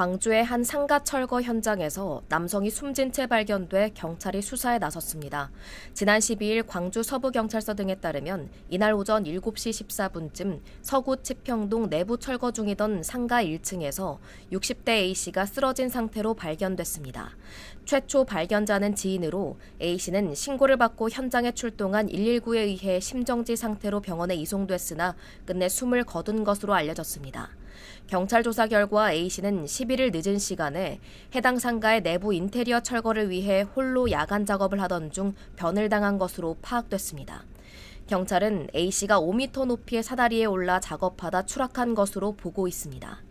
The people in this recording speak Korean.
광주의 한 상가 철거 현장에서 남성이 숨진 채 발견돼 경찰이 수사에 나섰습니다. 지난 12일 광주 서부경찰서 등에 따르면 이날 오전 7시 14분쯤 서구 치평동 내부 철거 중이던 상가 1층에서 60대 A씨가 쓰러진 상태로 발견됐습니다. 최초 발견자는 지인으로 A씨는 신고를 받고 현장에 출동한 119에 의해 심정지 상태로 병원에 이송됐으나 끝내 숨을 거둔 것으로 알려졌습니다. 경찰 조사 결과 A씨는 10 11일 늦은 시간에 해당 상가의 내부 인테리어 철거를 위해 홀로 야간 작업을 하던 중 변을 당한 것으로 파악됐습니다. 경찰은 A씨가 5m 높이의 사다리에 올라 작업하다 추락한 것으로 보고 있습니다.